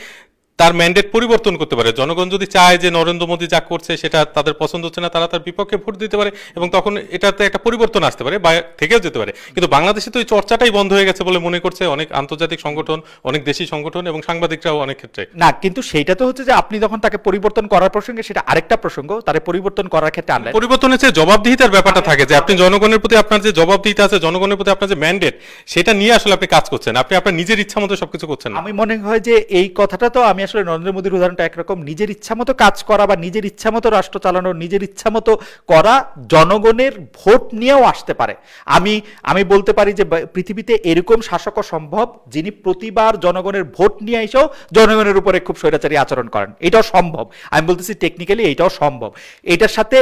তার ম্যান্ডেট পরিবর্তন করতে পারে জনগণ যদি চায় যে নরেন্দ্র মোদী যা করছে সেটা তাদের পছন্দ হচ্ছে না তারা তার বিপক্ষে ভোট দিতে পারে এবং তখন এটাতে একটা পরিবর্তন আসতে পারে বা থেকেও যেতে পারে কিন্তু বাংলাদেশে তো এই চর্চাটাই বন্ধ হয়ে গেছে বলে মনে করছে অনেক আন্তর্জাতিক সংগঠন অনেক দেশি সংগঠন এবং সাংবাদিকরাও অনেক ক্ষেত্রে না কিন্তু সেইটা তো হচ্ছে যে আপনি যখন তাকে পরিবর্তন করার প্রসঙ্গে সেটা আরেকটা প্রসঙ্গ তার পরিবর্তন করার ক্ষেত্রে আনলেন পরিবর্তনের চেয়ে জবাবদিহিতার ব্যাপারটা আচ্ছা। থাকে যে আপনি জনগণের প্রতি আপনার যে জবাবদিহিতা আছে জনগণের প্রতি আপনার যে ম্যান্ডেট সেটা নিয়ে আসলে আপনি কাজ করছেন আপনি আপনার নিজের ইচ্ছা মতো সবকিছু করছেন আমি মনে হয় যে এই কথাটা তো আমি আসলে নরেন্দ্র মোদীর উদাহরণটা একরকম নিজের ইচ্ছা মতো কাজ করা বা নিজের ইচ্ছা মতো রাষ্ট্র চালানো নিজের ইচ্ছা মতো করা জনগণের ভোট নিয়েও আসতে পারে আমি আমি বলতে পারি যে পৃথিবীতে এরকম শাসকও সম্ভব যিনি প্রতিবার জনগণের ভোট নিয়ে এসেও জনগণের উপরে খুব স্বৈরাচারী আচরণ করেন এটাও সম্ভব আমি বলতেছি টেকনিক্যালি এটাও সম্ভব এটার সাথে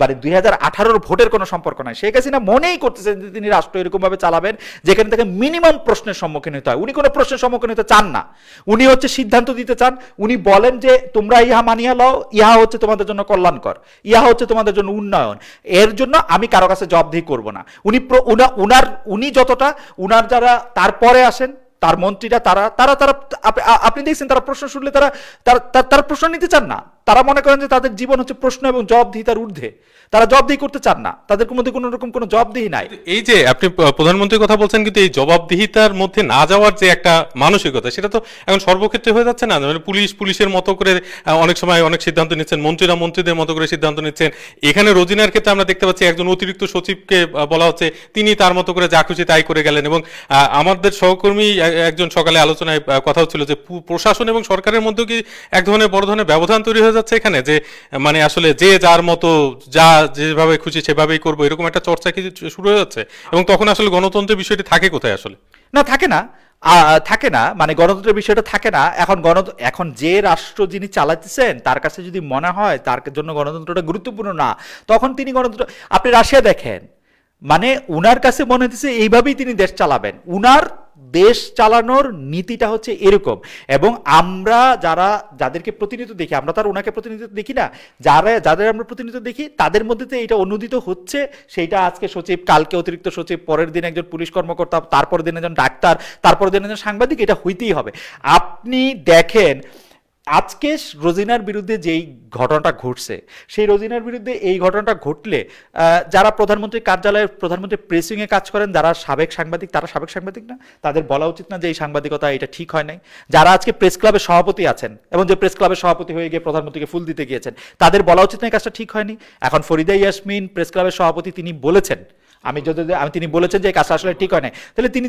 মানে দুই হাজার ভোটের কোনো সম্পর্ক নাই শেখ হাসিনা মনেই করতেছেন যে তিনি রাষ্ট্র এরকমভাবে চালাবেন যেখানে তাকে মিনিমাম প্রশ্নের সম্মুখীন হতে হয় উনি কোনো প্রশ্নের সম্মুখীন হতে চান না উনি হচ্ছে সিদ্ধান্ত দিতে চান উনি বলেন যে তোমরা ইহা মানিয়া লও ইহা হচ্ছে তোমাদের জন্য কল্যাণকর ইহা হচ্ছে তোমাদের জন্য উন্নয়ন এর জন্য আমি কারো কাছে জবাবদিহি করব না উনি উনার উনি যতটা উনার যারা তারপরে আসেন তার মন্ত্রীরা তারা তারা তারা আপনি দেখছেন তারা প্রশ্ন শুনলে তারা তারা প্রশ্ন নিতে চান না তারা মনে করেন যে তাদের জীবন হচ্ছে প্রশ্ন এবং তার ঊর্ধ্বে তারা জবাবদিহি করতে চান না তাদের মধ্যে কোনো রকম কোনো জবাবদিহি নাই এই যে আপনি প্রধানমন্ত্রীর কথা বলছেন কিন্তু এই জবাবদিহিতার মধ্যে না যাওয়ার যে একটা মানসিকতা সেটা তো এখন সর্বক্ষেত্রে হয়ে যাচ্ছে না মানে পুলিশ পুলিশের মতো করে অনেক সময় অনেক সিদ্ধান্ত নিচ্ছেন মন্ত্রীরা মন্ত্রীদের মতো করে সিদ্ধান্ত নিচ্ছেন এখানে রোজিনার ক্ষেত্রে আমরা দেখতে পাচ্ছি একজন অতিরিক্ত সচিবকে বলা হচ্ছে তিনি তার মতো করে যা খুশি তাই করে গেলেন এবং আমাদের সহকর্মী একজন সকালে আলোচনায় কথা হচ্ছিল যে প্রশাসন এবং সরকারের মধ্যেও কি এক ধরনের বড় ধরনের ব্যবধান তৈরি হয়ে যাচ্ছে এখানে যে মানে আসলে যে যার মতো যা যেভাবে খুশি সেভাবেই করবো এরকম একটা চর্চা কি শুরু হয়ে যাচ্ছে এবং তখন আসলে গণতন্ত্রের বিষয়টি থাকে কোথায় আসলে না থাকে না থাকে না মানে গণতন্ত্রের বিষয়টা থাকে না এখন গণ এখন যে রাষ্ট্র যিনি চালাতেছেন তার কাছে যদি মনে হয় তার জন্য গণতন্ত্রটা গুরুত্বপূর্ণ না তখন তিনি গণতন্ত্র আপনি রাশিয়া দেখেন মানে উনার কাছে মনে হতেছে এইভাবেই তিনি দেশ চালাবেন উনার দেশ চালানোর নীতিটা হচ্ছে এরকম এবং আমরা যারা যাদেরকে প্রতিনিধিত্ব দেখি আমরা তার ওনাকে প্রতিনিধিত্ব দেখি না যারা যাদের আমরা প্রতিনিধিত্ব দেখি তাদের মধ্যে তো এটা অনুদিত হচ্ছে সেইটা আজকে সচিব কালকে অতিরিক্ত সচিব পরের দিন একজন পুলিশ কর্মকর্তা তারপর দিন একজন ডাক্তার তারপর দিন একজন সাংবাদিক এটা হইতেই হবে আপনি দেখেন আজকে রোজিনার বিরুদ্ধে যেই ঘটনাটা ঘটছে সেই রোজিনার বিরুদ্ধে এই ঘটনাটা ঘটলে যারা প্রধানমন্ত্রীর কার্যালয়ে প্রধানমন্ত্রী প্রেসিংয়ে কাজ করেন যারা সাবেক সাংবাদিক তারা সাবেক সাংবাদিক না তাদের বলা উচিত না যে এই সাংবাদিকতা এটা ঠিক হয় নাই যারা আজকে প্রেস ক্লাবের সভাপতি আছেন এবং যে প্রেস ক্লাবের সভাপতি হয়ে গিয়ে প্রধানমন্ত্রীকে ফুল দিতে গিয়েছেন তাদের বলা উচিত না এই কাজটা ঠিক হয়নি এখন ফরিদা ইয়াসমিন প্রেস ক্লাবের সভাপতি তিনি বলেছেন আমি যদি আমি তিনি বলেছেন যে কাজটা আসলে ঠিক হয় না তাহলে তিনি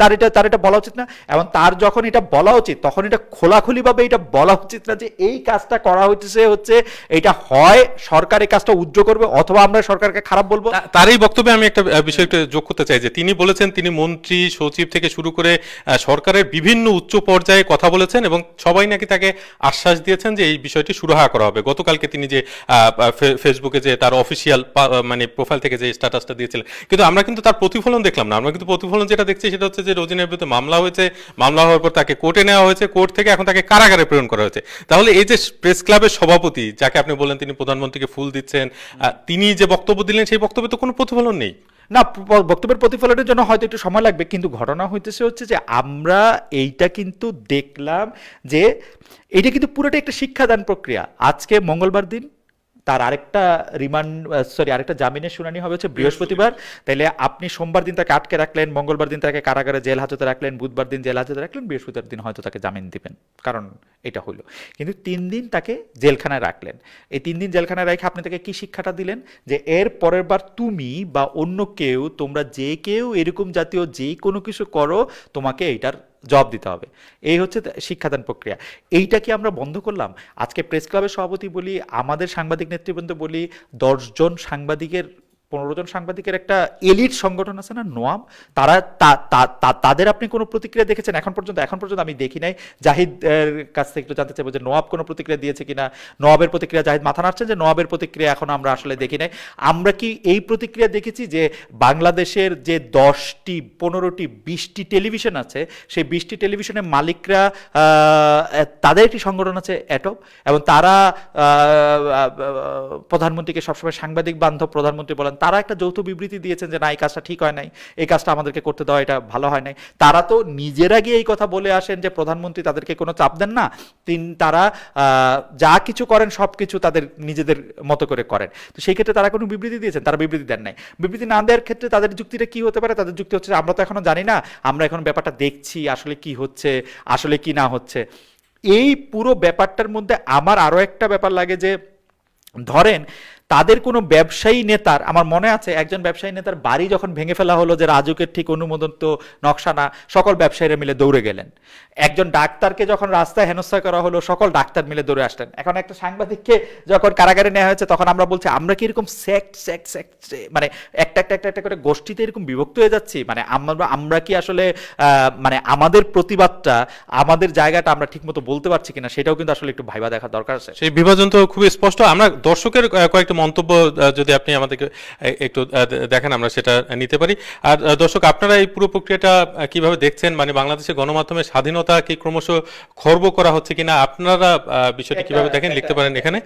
তার এটা তার এটা বলা উচিত না এবং তার যখন এটা বলা উচিত তখন এটা খোলাখুলিভাবে এটা বলা উচিত না যে এই কাজটা করা হচ্ছে হচ্ছে এটা হয় সরকার এই কাজটা উজ্জ্ব করবে অথবা আমরা সরকারকে খারাপ বলবো তার এই বক্তব্যে আমি একটা বিষয় একটা যোগ করতে চাই যে তিনি বলেছেন তিনি মন্ত্রী সচিব থেকে শুরু করে সরকারের বিভিন্ন উচ্চ পর্যায়ে কথা বলেছেন এবং সবাই নাকি তাকে আশ্বাস দিয়েছেন যে এই বিষয়টি সুরাহা করা হবে গতকালকে তিনি যে ফেসবুকে যে তার অফিসিয়াল মানে প্রোফাইল থেকে যে স্ট্যাটাসটা দিয়েছিলেন কিন্তু আমরা কিন্তু তার প্রতিফলন দেখলাম না আমরা কিন্তু প্রতিফলন যেটা দেখছি সেটা হচ্ছে যে রোজিনের বিরুদ্ধে মামলা হয়েছে মামলা হওয়ার পর তাকে কোর্টে নেওয়া হয়েছে কোর্ট থেকে এখন তাকে কারাগারে প্রেরণ করা হয়েছে তাহলে এই যে প্রেস ক্লাবের সভাপতি যাকে আপনি বললেন তিনি প্রধানমন্ত্রীকে ফুল দিচ্ছেন তিনি যে বক্তব্য দিলেন সেই বক্তব্যে তো কোনো প্রতিফলন নেই না বক্তব্যের প্রতিফলনের জন্য হয়তো একটু সময় লাগবে কিন্তু ঘটনা হইতেছে হচ্ছে যে আমরা এইটা কিন্তু দেখলাম যে এটা কিন্তু পুরোটা একটা শিক্ষাদান প্রক্রিয়া আজকে মঙ্গলবার দিন তার আরেকটা রিমান্ড সরি আরেকটা জামিনের শুনানি হবে হচ্ছে বৃহস্পতিবার তাহলে আপনি সোমবার দিন তাকে আটকে রাখলেন মঙ্গলবার দিন তাকে কারাগারে জেল হাজতে রাখলেন বুধবার দিন জেল হাজতে রাখলেন বৃহস্পতিবার দিন হয়তো তাকে জামিন দিবেন কারণ এটা হলো কিন্তু তিন দিন তাকে জেলখানায় রাখলেন এই তিন দিন জেলখানায় রেখে আপনি তাকে কি শিক্ষাটা দিলেন যে এর পরের বার তুমি বা অন্য কেউ তোমরা যে কেউ এরকম জাতীয় যে কোনো কিছু করো তোমাকে এইটার জব দিতে হবে এই হচ্ছে শিক্ষাদান প্রক্রিয়া এইটা কি আমরা বন্ধ করলাম আজকে প্রেস ক্লাবের সভাপতি বলি আমাদের সাংবাদিক নেতৃবৃন্দ বলি দশজন সাংবাদিকের পনেরো জন সাংবাদিকের একটা এলিট সংগঠন আছে না নোয়াম তারা তাদের আপনি কোনো প্রতিক্রিয়া দেখেছেন এখন পর্যন্ত এখন পর্যন্ত আমি দেখি নাই জাহিদ কাছ থেকে একটু জানতে চাইবো যে নোয়াব কোনো প্রতিক্রিয়া দিয়েছে কিনা নোয়াবের প্রতিক্রিয়া জাহিদ মাথা নাড়ছেন যে নোয়াবের প্রতিক্রিয়া এখন আমরা আসলে দেখি নাই আমরা কি এই প্রতিক্রিয়া দেখেছি যে বাংলাদেশের যে দশটি পনেরোটি বিশটি টেলিভিশন আছে সেই বিশটি টেলিভিশনের মালিকরা তাদের একটি সংগঠন আছে অ্যাটপ এবং তারা প্রধানমন্ত্রীকে সবসময় সাংবাদিক বান্ধব প্রধানমন্ত্রী বলেন তারা একটা যৌথ বিবৃতি দিয়েছেন যে না এই কাজটা ঠিক হয় নাই এই কাজটা আমাদেরকে করতে দেওয়া এটা ভালো হয় নাই তারা তো নিজেরা গিয়ে এই কথা বলে আসেন যে প্রধানমন্ত্রী তাদেরকে কোনো চাপ দেন না তিন তারা যা কিছু করেন সব কিছু তাদের নিজেদের মতো করে করেন তো সেই ক্ষেত্রে তারা কোনো বিবৃতি দিয়েছেন তারা বিবৃতি দেন নাই বিবৃতি না দেওয়ার ক্ষেত্রে তাদের যুক্তিটা কি হতে পারে তাদের যুক্তি হচ্ছে আমরা তো এখনো জানি না আমরা এখন ব্যাপারটা দেখছি আসলে কি হচ্ছে আসলে কি না হচ্ছে এই পুরো ব্যাপারটার মধ্যে আমার আরও একটা ব্যাপার লাগে যে ধরেন তাদের কোনো ব্যবসায়ী নেতার আমার মনে আছে একজন ব্যবসায়ী নেতার বাড়ি যখন ভেঙে ফেলা হলো যে রাজুকের ঠিক অনুমোদন তো নকশা না সকল ব্যবসায়ীরা মিলে দৌড়ে গেলেন একজন ডাক্তারকে যখন রাস্তায় হেনস্থা করা হলো সকল ডাক্তার মিলে দৌড়ে আসলেন এখন একটা সাংবাদিককে যখন কারাগারে নেওয়া হয়েছে তখন আমরা বলছি আমরা কি এরকম সেক্ট সেক্ট সেক্ট মানে একটা একটা একটা একটা করে গোষ্ঠীতে এরকম বিভক্ত হয়ে যাচ্ছি মানে আমরা আমরা কি আসলে মানে আমাদের প্রতিবাদটা আমাদের জায়গাটা আমরা ঠিকমতো বলতে পারছি কিনা সেটাও কিন্তু আসলে একটু ভাইবা দেখা দরকার আছে সেই বিভাজন তো খুবই স্পষ্ট আমরা দর্শকের কয়েকটা মন্তব্য যদি আপনি আমাদেরকে একটু দেখেন আমরা সেটা নিতে পারি আর দর্শক আপনারা এই পুরো প্রক্রিয়াটা কিভাবে দেখছেন মানে বাংলাদেশের গণমাধ্যমের স্বাধীনতা কি ক্রমশ খর্ব করা হচ্ছে কিনা আপনারা বিষয়টি কিভাবে দেখেন লিখতে পারেন এখানে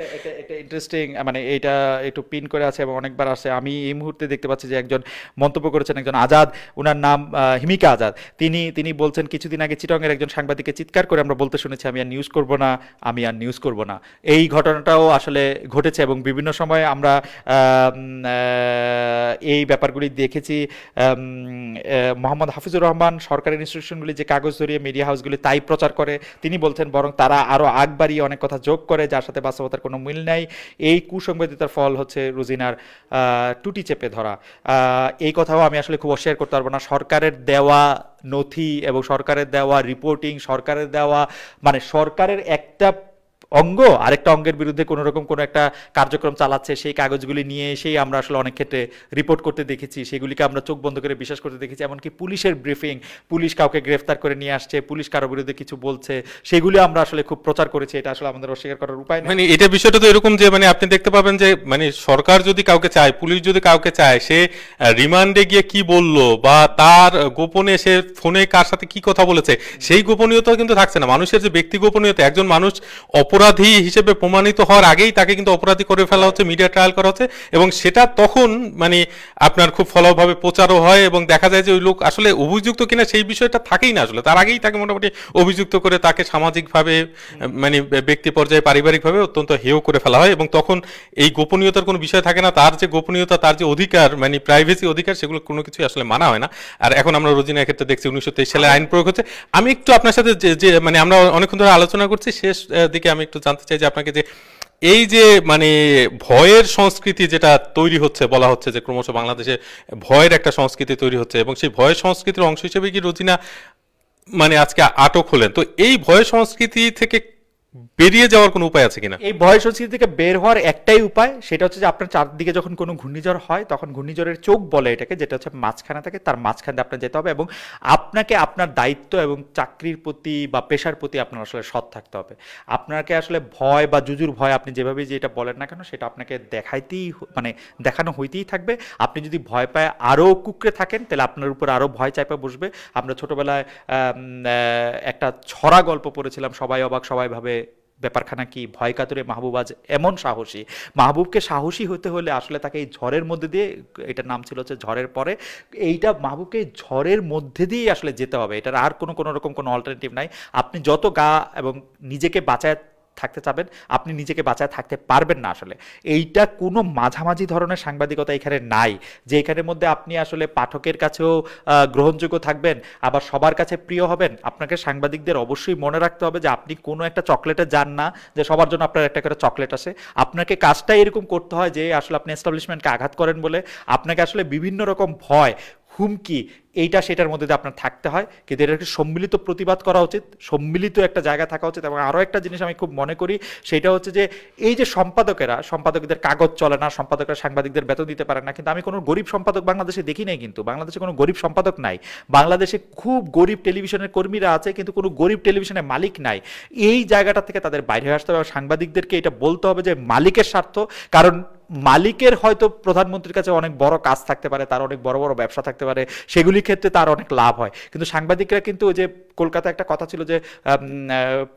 ইন্টারেস্টিং মানে এটা একটু পিন করে আছে এবং অনেকবার আসে আমি এই মুহূর্তে দেখতে পাচ্ছি যে একজন মন্তব্য করেছেন একজন আজাদ ওনার নাম হিমিকা আজাদ তিনি তিনি বলছেন কিছুদিন আগে চিটংয়ের একজন সাংবাদিককে চিৎকার করে আমরা বলতে শুনেছি আমি আর নিউজ করব না আমি আর নিউজ করব না এই ঘটনাটাও আসলে ঘটেছে এবং বিভিন্ন সময়ে আমরা এই ব্যাপারগুলি দেখেছি মোহাম্মদ হাফিজুর রহমান সরকারি ইনস্টিটিউশনগুলি যে কাগজ ধরিয়ে মিডিয়া হাউসগুলি তাই প্রচার করে তিনি বলছেন বরং তারা আরও আগ অনেক কথা যোগ করে যার সাথে বাস্তবতার কোনো মিল নাই এই কুসংবেদিতার ফল হচ্ছে রুজিনার টুটি চেপে ধরা এই কথাও আমি আসলে খুব অস্বীকার করতে পারবো না সরকারের দেওয়া নথি এবং সরকারের দেওয়া রিপোর্টিং সরকারের দেওয়া মানে সরকারের একটা অঙ্গ আরেকটা অঙ্গের বিরুদ্ধে কোনো রকম কোনো একটা কার্যক্রম চালাচ্ছে সেই কাগজগুলি নিয়ে এসেই আমরা আসলে অনেক ক্ষেত্রে রিপোর্ট করতে দেখেছি সেগুলিকে আমরা চোখ বন্ধ করে বিশ্বাস করতে দেখেছি এমনকি পুলিশের ব্রিফিং পুলিশ কাউকে গ্রেফতার করে নিয়ে আসছে পুলিশ কারো বিরুদ্ধে কিছু বলছে সেগুলি আমরা আসলে খুব প্রচার করেছি এটা আসলে আমাদের অস্বীকার করার উপায় মানে এটা বিষয়টা তো এরকম যে মানে আপনি দেখতে পাবেন যে মানে সরকার যদি কাউকে চায় পুলিশ যদি কাউকে চায় সে রিমান্ডে গিয়ে কি বলল বা তার গোপনে সে ফোনে কার সাথে কি কথা বলেছে সেই গোপনীয়তা কিন্তু থাকছে না মানুষের যে ব্যক্তি গোপনীয়তা একজন মানুষ অপর অপরাধী হিসেবে প্রমাণিত হওয়ার আগেই তাকে কিন্তু অপরাধী করে ফেলা হচ্ছে মিডিয়া ট্রায়াল করা হচ্ছে এবং সেটা তখন মানে আপনার খুব ফলভাবে প্রচারও হয় এবং দেখা যায় যে ওই লোক আসলে অভিযুক্ত কিনা সেই বিষয়টা থাকেই না আসলে তার আগেই তাকে মোটামুটি অভিযুক্ত করে তাকে সামাজিকভাবে মানে ব্যক্তি পর্যায়ে পারিবারিকভাবে অত্যন্ত হেয় করে ফেলা হয় এবং তখন এই গোপনীয়তার কোনো বিষয় থাকে না তার যে গোপনীয়তা তার যে অধিকার মানে প্রাইভেসি অধিকার সেগুলো কোনো কিছুই আসলে মানা হয় না আর এখন আমরা রোজিনা ক্ষেত্রে দেখছি উনিশশো সালে আইন প্রয়োগ হচ্ছে আমি একটু আপনার সাথে যে মানে আমরা অনেকক্ষণ ধরে আলোচনা করছি শেষ দিকে আমি একটু জানতে চাই যে আপনাকে যে এই যে মানে ভয়ের সংস্কৃতি যেটা তৈরি হচ্ছে বলা হচ্ছে যে ক্রমশ বাংলাদেশে ভয়ের একটা সংস্কৃতি তৈরি হচ্ছে এবং সেই ভয়ের সংস্কৃতির অংশ হিসেবে কি রোজিনা মানে আজকে আটক হলেন তো এই ভয় সংস্কৃতি থেকে বেরিয়ে যাওয়ার কোনো উপায় আছে কিনা এই ভয় সংস্কৃতি থেকে বের হওয়ার একটাই উপায় সেটা হচ্ছে যে আপনার চারদিকে যখন কোনো ঘূর্ণিঝড় হয় তখন ঘূর্ণিঝড়ের চোখ বলে এটাকে যেটা হচ্ছে মাঝখানে থাকে তার মাঝখানে আপনার যেতে হবে এবং আপনাকে আপনার দায়িত্ব এবং চাকরির প্রতি বা পেশার প্রতি আপনার আসলে সৎ থাকতে হবে আপনাকে আসলে ভয় বা জুজুর ভয় আপনি যেভাবে যেটা বলেন না কেন সেটা আপনাকে দেখাইতেই মানে দেখানো হইতেই থাকবে আপনি যদি ভয় পায় আরও কুকরে থাকেন তাহলে আপনার উপর আরও ভয় চাইপে বসবে আমরা ছোটোবেলায় একটা ছড়া গল্প পড়েছিলাম সবাই অবাক সবাই ভাবে ব্যাপারখানা কি ভয় মাহবুব মাহবুবাজ এমন সাহসী মাহবুবকে সাহসী হতে হলে আসলে তাকে এই ঝড়ের মধ্যে দিয়ে এটার নাম ছিল হচ্ছে ঝড়ের পরে এইটা মাহবুবকে ঝড়ের মধ্যে দিয়েই আসলে যেতে হবে এটার আর কোনো কোনো রকম কোনো অল্টারনেটিভ নাই আপনি যত গা এবং নিজেকে বাঁচায় থাকতে চাবেন আপনি নিজেকে বাঁচায় থাকতে পারবেন না আসলে এইটা কোনো মাঝামাঝি ধরনের সাংবাদিকতা এখানে নাই যে এখানের মধ্যে আপনি আসলে পাঠকের কাছেও গ্রহণযোগ্য থাকবেন আবার সবার কাছে প্রিয় হবেন আপনাকে সাংবাদিকদের অবশ্যই মনে রাখতে হবে যে আপনি কোনো একটা চকলেটে যান না যে সবার জন্য আপনার একটা করে চকলেট আসে আপনাকে কাজটা এরকম করতে হয় যে আসলে আপনি এস্টাবলিশমেন্টকে আঘাত করেন বলে আপনাকে আসলে বিভিন্ন রকম ভয় হুমকি এইটা সেটার মধ্যে আপনার থাকতে হয় কিন্তু এটা একটু সম্মিলিত প্রতিবাদ করা উচিত সম্মিলিত একটা জায়গা থাকা উচিত এবং আরও একটা জিনিস আমি খুব মনে করি সেটা হচ্ছে যে এই যে সম্পাদকেরা সম্পাদকদের কাগজ চলে না সম্পাদকরা সাংবাদিকদের বেতন দিতে পারে না কিন্তু আমি কোনো গরিব সম্পাদক বাংলাদেশে দেখি নাই কিন্তু বাংলাদেশে কোনো গরিব সম্পাদক নাই বাংলাদেশে খুব গরিব টেলিভিশনের কর্মীরা আছে কিন্তু কোনো গরিব টেলিভিশনের মালিক নাই এই জায়গাটা থেকে তাদের বাইরে আসতে হবে সাংবাদিকদেরকে এটা বলতে হবে যে মালিকের স্বার্থ কারণ মালিকের হয়তো প্রধানমন্ত্রীর কাছে অনেক বড় কাজ থাকতে পারে তার অনেক বড় বড় ব্যবসা থাকতে পারে সেগুলি ক্ষেত্রে তার অনেক লাভ হয় কিন্তু সাংবাদিকরা কিন্তু ওই যে কলকাতা একটা কথা ছিল যে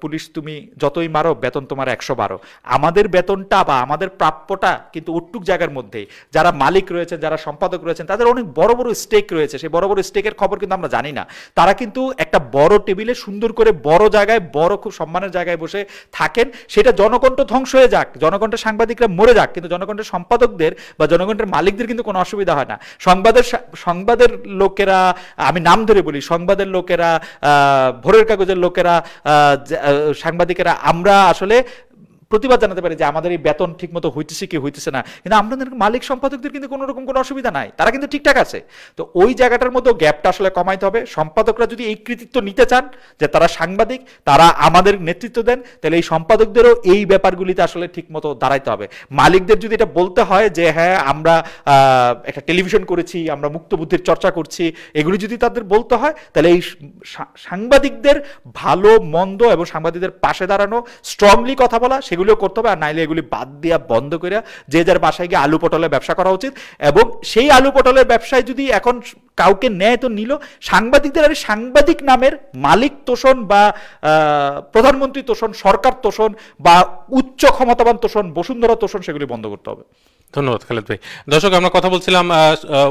পুলিশ তুমি যতই মারো বেতন তোমার একশো বারো আমাদের বেতনটা বা আমাদের প্রাপ্যটা কিন্তু ওটুক জায়গার মধ্যেই যারা মালিক রয়েছেন যারা সম্পাদক রয়েছেন তাদের অনেক বড় বড় স্টেক রয়েছে সেই বড় বড় স্টেকের খবর কিন্তু আমরা জানি না তারা কিন্তু একটা বড় টেবিলে সুন্দর করে বড় জায়গায় বড় খুব সম্মানের জায়গায় বসে থাকেন সেটা জনকণ্ঠ ধ্বংস হয়ে যাক জনকণ্ঠের সাংবাদিকরা মরে যাক কিন্তু জনকণ্ঠের সম্পাদকদের বা জনকণ্ঠের মালিকদের কিন্তু কোনো অসুবিধা হয় না সংবাদের সংবাদের লোকেরা লোকেরা আমি নাম ধরে বলি সংবাদের লোকেরা ভোরের কাগজের লোকেরা সাংবাদিকেরা আমরা আসলে প্রতিবাদ জানাতে পারি যে আমাদের এই বেতন ঠিক মতো হইতেছে কি হইতেছে না কিন্তু আমাদের মালিক সম্পাদকদের কিন্তু কোনো রকম কোনো অসুবিধা নাই তারা কিন্তু ঠিকঠাক আছে তো ওই জায়গাটার মধ্যে গ্যাপটা আসলে কমাইতে হবে সম্পাদকরা যদি এই কৃতিত্ব নিতে চান যে তারা সাংবাদিক তারা আমাদের নেতৃত্ব দেন তাহলে এই সম্পাদকদেরও এই ব্যাপারগুলিতে আসলে ঠিক মতো দাঁড়াইতে হবে মালিকদের যদি এটা বলতে হয় যে হ্যাঁ আমরা একটা টেলিভিশন করেছি আমরা মুক্ত বুদ্ধির চর্চা করছি এগুলি যদি তাদের বলতে হয় তাহলে এই সাংবাদিকদের ভালো মন্দ এবং সাংবাদিকদের পাশে দাঁড়ানো স্ট্রংলি কথা বলা সেগুলো এগুলো করতে হবে আর নাইলে এগুলি বাদ দিয়া বন্ধ করে যে যার বাসায় গিয়ে আলু পটলের ব্যবসা করা উচিত এবং সেই আলু পটলের ব্যবসায় যদি এখন কাউকে নেয় তো নিল সাংবাদিকদের আর সাংবাদিক নামের মালিক তোষণ বা প্রধানমন্ত্রী তোষণ সরকার তোষণ বা উচ্চ ক্ষমতাবান তোষণ বসুন্ধরা তোষণ সেগুলি বন্ধ করতে হবে ধন্যবাদ খালেদ ভাই দর্শক আমরা কথা বলছিলাম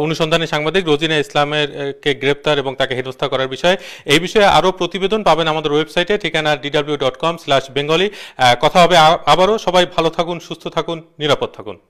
অনুসন্ধানী সাংবাদিক রোজিনা ইসলামের কে গ্রেপ্তার এবং তাকে হেনস্থা করার বিষয়ে এই বিষয়ে আরও প্রতিবেদন পাবেন আমাদের ওয়েবসাইটে ঠিকানা DW dot com slash Bengali কথা হবে আবারও সবাই ভালো থাকুন সুস্থ থাকুন নিরাপদ থাকুন